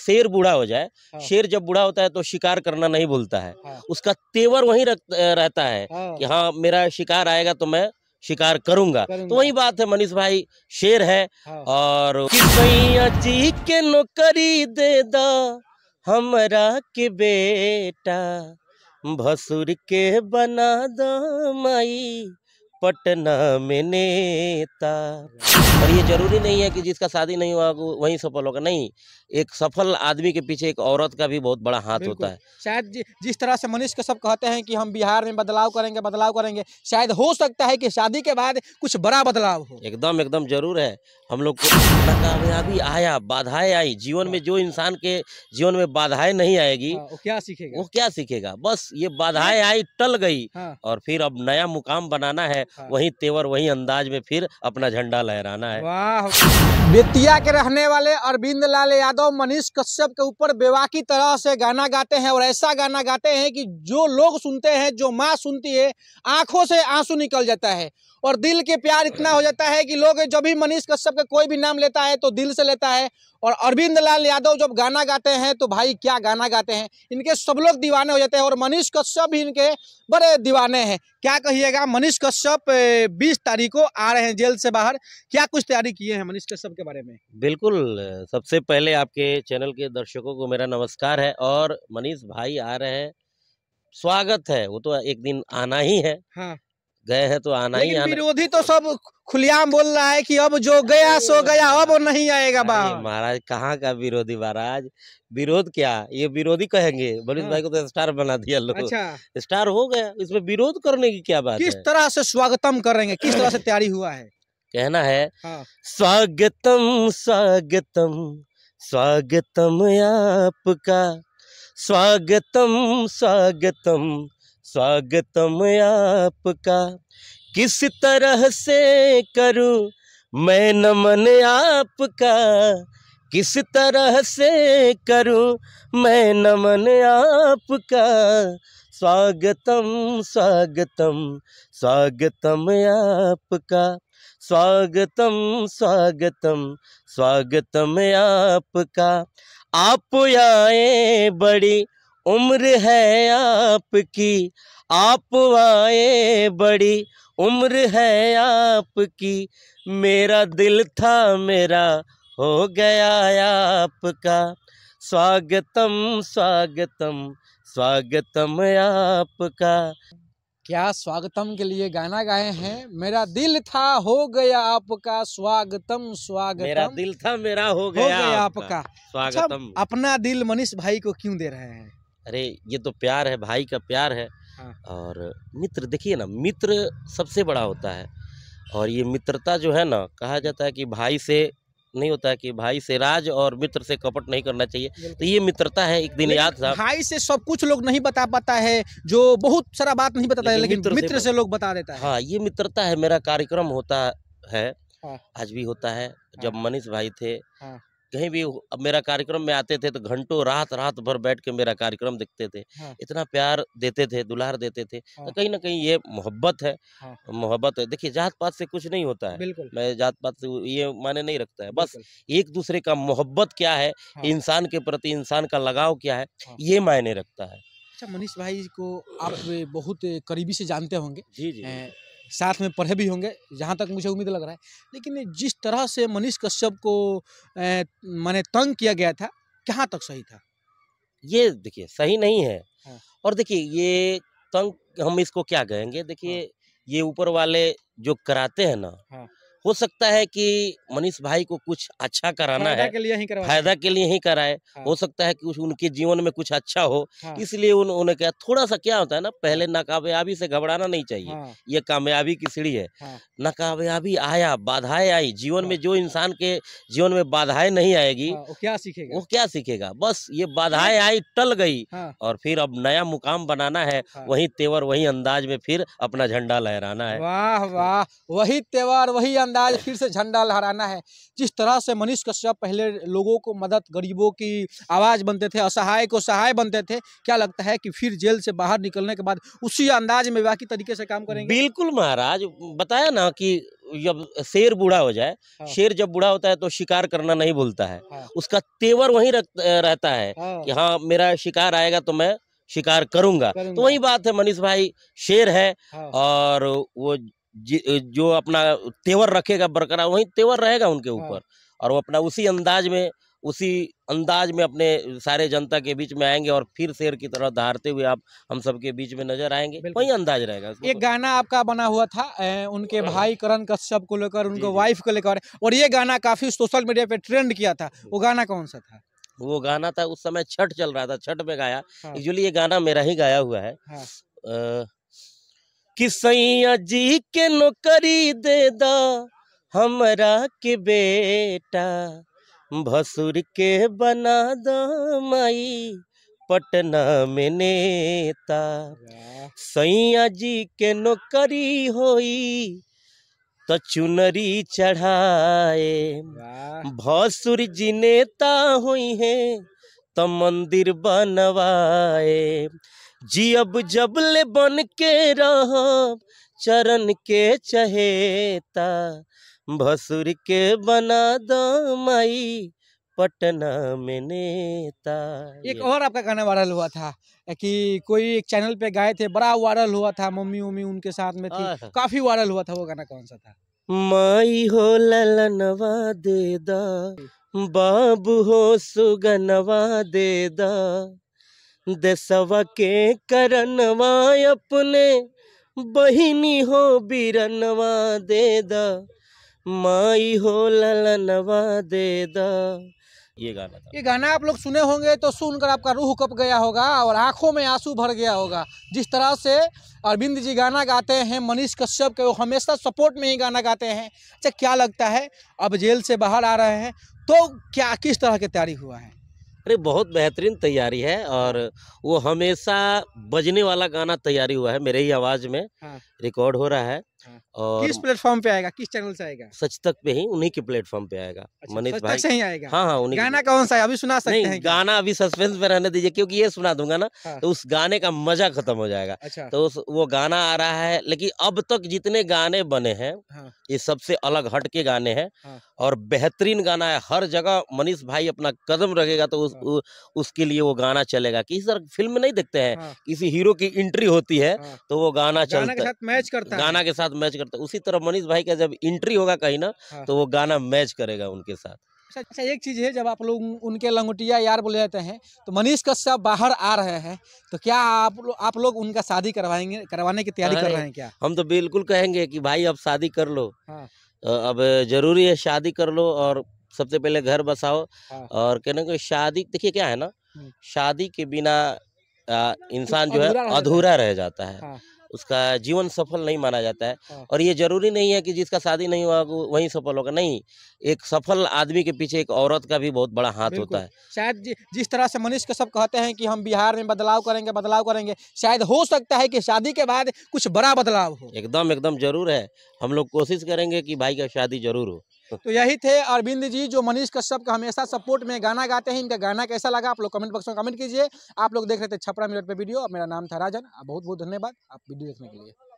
शेर बूढ़ा हो जाए हाँ। शेर जब बूढ़ा होता है तो शिकार करना नहीं भूलता है हाँ। उसका तेवर वहीं रहता है हाँ। कि हाँ मेरा शिकार आएगा तो मैं शिकार करूंगा, तो वही बात है मनीष भाई शेर है हाँ। और नौकरी दे दो हमरा के बेटा भसुर के बना दो माई पटना में नेता और ये जरूरी नहीं है कि जिसका शादी नहीं हुआ वही सफल होगा नहीं एक सफल आदमी के पीछे एक औरत का भी बहुत बड़ा हाथ होता है शायद जिस तरह से मनीष सब कहते हैं कि हम बिहार में बदलाव करेंगे बदलाव करेंगे शायद हो सकता है कि शादी के बाद कुछ बड़ा बदलाव हो एकदम एकदम जरूर है हम लोग को कामयाबी आया बाधाएं आई जीवन में हाँ। जो इंसान के जीवन में बाधाएं नहीं आएगी हाँ, वो क्या सीखेगा वो क्या सीखेगा बस ये बाधाएं हाँ। आई टल गई और फिर अब नया मुकाम बनाना है हाँ। वही तेवर वही अंदाज में फिर अपना झंडा लहराना है बेतिया के रहने वाले अरविंद लाल यादव मनीष कश्यप के ऊपर बेवाकी तरह से गाना गाते हैं और ऐसा गाना गाते हैं कि जो लोग सुनते हैं जो माँ सुनती है आंखों से आंसू निकल जाता है और दिल के प्यार इतना हो जाता है कि लोग जब भी मनीष कश्यप का कोई भी नाम लेता है तो दिल से लेता है और अरविंद लाल यादव जब गाना गाते हैं तो भाई क्या गाना गाते हैं इनके सब लोग दीवाने हो जाते हैं और मनीष कश्यप भी इनके बड़े दीवाने हैं क्या कहिएगा मनीष कश्यप बीस तारीख को आ रहे हैं जेल से बाहर क्या कुछ तैयारी किए हैं मनीष कश्यप के बारे में बिल्कुल सबसे पहले आपके चैनल के दर्शकों को मेरा नमस्कार है और मनीष भाई आ रहे हैं स्वागत है वो तो एक दिन आना ही है हाँ। गए हैं तो आना ही आना विरोधी तो सब खुलियाम बोल रहा है कि अब जो गया सो गया अब नहीं आएगा बाबा महाराज कहाँ का विरोधी महाराज विरोध क्या ये विरोधी कहेंगे बलित हाँ। भाई को तो स्टार बना दिया लोग अच्छा। स्टार हो गया इसमें विरोध करने की क्या बात किस तरह से स्वागतम करेंगे किस तरह से तैयारी हुआ है कहना है हाँ। स्वागतम स्वागतम स्वागतम आपका स्वागतम स्वागतम स्वागतम आपका किस तरह से करूं मैं नमन आपका किस तरह से करूं मैं नमन आपका स्वागतम स्वागतम स्वागतम आपका स्वागतम स्वागतम स्वागतम आपका आप आए बड़ी उम्र है आपकी आप आए बड़ी उम्र है आपकी मेरा दिल था मेरा हो गया आपका स्वागतम स्वागतम स्वागतम आपका क्या स्वागतम के लिए गाना गाए हैं मेरा दिल था हो गया आपका स्वागतम स्वागतम मेरा दिल था मेरा हो गया, हो गया आपका, आपका। स्वागतम अच्छा, अपना दिल मनीष भाई को क्यों दे रहे हैं अरे ये तो प्यार है भाई का प्यार है हाँ। और मित्र देखिए ना मित्र सबसे बड़ा होता है और ये मित्रता जो है ना कहा जाता है कि भाई से नहीं होता है कि भाई से राज और मित्र से कपट नहीं करना चाहिए तो ये मित्रता है एक दिन याद साहब भाई से सब कुछ लोग नहीं बता पाता है जो बहुत सारा बात नहीं बताता है लेकिन मित्र, मित्र से, से लोग बता देता है हाँ ये मित्रता है मेरा कार्यक्रम होता है हाँ। आज भी होता है जब हाँ। मनीष भाई थे हाँ। कहीं भी अब मेरा कार्यक्रम में आते थे तो घंटों रात रात भर बैठ के मेरा कार्यक्रम देखते थे हाँ। इतना प्यार देते थे दुलार देते थे तो हाँ। तो कहीं ना कहीं ये मोहब्बत है हाँ।, हाँ। मोहब्बत है देखिए जात पात से कुछ नहीं होता है मैं जात पात से ये माने नहीं रखता है बस एक दूसरे का मोहब्बत क्या है हाँ। इंसान के प्रति इंसान का लगाव क्या है हाँ। ये मायने रखता है अच्छा मनीष भाई को आप बहुत करीबी से जानते होंगे जी जी साथ में पढ़े भी होंगे जहाँ तक मुझे उम्मीद लग रहा है लेकिन जिस तरह से मनीष कश्यप को मैंने तंग किया गया था कहाँ तक सही था ये देखिए सही नहीं है हाँ। और देखिए ये तंग हम इसको क्या कहेंगे देखिए हाँ। ये ऊपर वाले जो कराते हैं ना हाँ। हो सकता है कि मनीष भाई को कुछ अच्छा कराना है फायदा के लिए ही कराए हाँ। हो सकता है कि उनके जीवन में कुछ अच्छा हो हाँ। इसलिए उन, उन्हें क्या थोड़ा सा क्या होता है ना पहले नाकामयाबी से घबराना नहीं चाहिए हाँ। ये कामयाबी की सीढ़ी है हाँ। नाकामयाबी आया बाधाएं आई जीवन में हाँ। जो इंसान के जीवन में बाधाएं नहीं आएगी हाँ, वो क्या सीखेगा वो क्या सीखेगा बस ये बाधाएं हाँ। आई टल गई और फिर अब नया मुकाम बनाना है वही तेवर वही अंदाज में फिर अपना झंडा लहराना है वाह वाह वही तेवर वही झंडा आज फिर से झंडा लहराना है जिस तरह से मनीष कश्यप पहले लोगों को मदद गरीबों की आवाज़ बनते थे असहाय को सहाय बनते थे क्या लगता है कि फिर जेल से बाहर निकलने के बाद उसी अंदाज में बाकी तरीके से काम करेंगे बिल्कुल महाराज बताया ना कि जब शेर बूढ़ा हो जाए हाँ। शेर जब बूढ़ा होता है तो शिकार करना नहीं भूलता है हाँ। उसका तेवर वही रहता है हाँ। कि हाँ मेरा शिकार आएगा तो मैं शिकार करूंगा, तो करूंगा। तो वही बात है मनीष भाई शेर है हाँ। और वो जो अपना तेवर रखेगा बरकरार वही तेवर रहेगा उनके हाँ। ऊपर और वो अपना उसी अंदाज में उसी अंदाज में अपने सारे जनता के बीच में आएंगे और फिर शेर की तरह धारते हुए आप हम सबके बीच में नजर आएंगे वही अंदाज रहेगा एक गाना आपका बना हुआ था ए, उनके हाँ। भाई करण कश्यप को लेकर उनके वाइफ को लेकर और ये गाना काफी सोशल मीडिया पे ट्रेंड किया था वो गाना कौन सा था वो गाना था उस समय छठ चल रहा था छठ में गाया एक्चुअली हाँ। ये गाना मेरा ही गाया हुआ है कि सैया जी के नौकरी दे दा हमरा के बेटा भसुर के बना दो माई पटना में नेता सैया जी के नौकरी होई तो चुनरी चढ़ाए भसुर जी नेता हुई है तो मंदिर बनवाए जी अब जबले बन के रह चरण के चहेता भसुर के बना दो माई पटना में नेता एक और आपका गाना वायरल हुआ था कि कोई एक चैनल पे गाए थे बड़ा वायरल हुआ था मम्मी उम्मी उनके साथ में थी काफी वायरल हुआ था वो गाना कौन सा था माई हो ललनवा दे दा बाबू हो सुगनवा दे दा दसवा के करनवा अपने बहिनी हो बिरनवा दे दा माई हो ललनवा दे दा ये गाना ये गाना आप लोग सुने होंगे तो सुनकर आपका रूह कप गया होगा और आंखों में आंसू भर गया होगा जिस तरह से अरविंद जी गाना गाते हैं मनीष कश्यप के वो हमेशा सपोर्ट में ही गाना गाते हैं अच्छा क्या लगता है अब जेल से बाहर आ रहे हैं तो क्या किस तरह की तैयारी हुआ है अरे बहुत बेहतरीन तैयारी है और वो हमेशा बजने वाला गाना तैयारी हुआ है मेरे ही आवाज़ में हाँ। रिकॉर्ड हो रहा है और किस प्लेटफॉर्म पे आएगा किस चैनल से आएगा सच तक पे ही उन्हीं के प्लेटफॉर्म पे आएगा अच्छा, मनीष भाई से ही आएगा हाँ हाँ उन्हीं गाना कौन सा है अभी सुना सकते हैं गाना अभी सस्पेंस में रहने दीजिए क्योंकि ये सुना दूंगा ना हाँ। तो उस गाने का मजा खत्म हो जाएगा अच्छा तो उस, वो गाना आ रहा है लेकिन अब तक जितने गाने बने हैं हाँ। ये सबसे अलग हट के गाने हैं हाँ। और बेहतरीन गाना है हर जगह मनीष भाई अपना कदम रखेगा तो उस, हाँ। उ, उसके लिए वो गाना चलेगा किसी तरह फिल्म नहीं देखते हैं किसी हीरो की एंट्री होती है तो वो गाना चलता मैच करता गाना के साथ साथ मैच करता उसी तरह मनीष भाई का जब इंट्री होगा कहीं ना हाँ। तो वो गाना मैच करेगा उनके साथ अच्छा, अच्छा एक चीज़ है जब आप लोग उनके लंगुटिया यार बोले जाते हैं तो मनीष कश्यप बाहर आ रहे हैं तो क्या आप लो, आप लोग उनका शादी करवाएंगे करवाने की तैयारी कर रहे हैं क्या हम तो बिल्कुल कहेंगे कि भाई अब शादी कर लो हाँ। अब जरूरी है शादी कर लो और सबसे पहले घर बसाओ हाँ। और कहने को शादी देखिए क्या है ना हम्म। शादी के बिना इंसान जो है अधूरा रह जाता है हाँ। उसका जीवन सफल नहीं माना जाता है हाँ। और ये जरूरी नहीं है कि जिसका शादी नहीं हुआ वही सफल होगा नहीं एक सफल आदमी के पीछे एक औरत का भी बहुत बड़ा हाथ होता है शायद जिस तरह से मनीष सब कहते हैं कि हम बिहार में बदलाव करेंगे बदलाव करेंगे शायद हो सकता है कि शादी के बाद कुछ बड़ा बदलाव हो एकदम एकदम जरूर है हम लोग कोशिश करेंगे कि भाई का शादी जरूर हो तो, तो यही थे अरविंद जी जो मनीष कश्यप का हमेशा सपोर्ट में गाना गाते हैं इनका गाना कैसा लगा आप लोग कमेंट बॉक्स में कमेंट कीजिए आप लोग देख रहे थे छपरा मिनट पे वीडियो मेरा नाम था राजन बहुत बहुत धन्यवाद आप वीडियो देखने के लिए